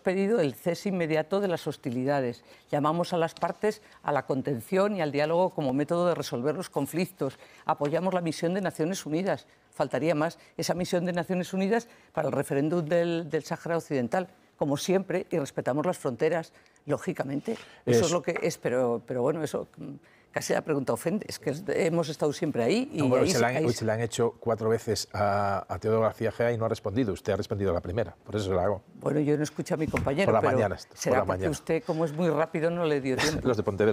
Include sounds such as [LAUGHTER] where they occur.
pedido el cese inmediato de las hostilidades. Llamamos a las partes a la contención y al diálogo como método de resolver los conflictos. Apoyamos la misión de Naciones Unidas. Faltaría más esa misión de Naciones Unidas para el referéndum del, del Sáhara Occidental, como siempre, y respetamos las fronteras, lógicamente. Eso es, lo que es, pero, pero bueno, eso casi la pregunta ofende. Es que hemos estado siempre ahí. Y se la, han, hecho cuatro veces a, Teodoro García Gea y no ha respondido. Usted ha respondido a la primera, por eso se la hago. Bueno, yo no escucho a mi compañero. Por la mañana. Será usted, como es muy rápido, no le dio [LAUGHS] tiempo. Los de Pontevedra.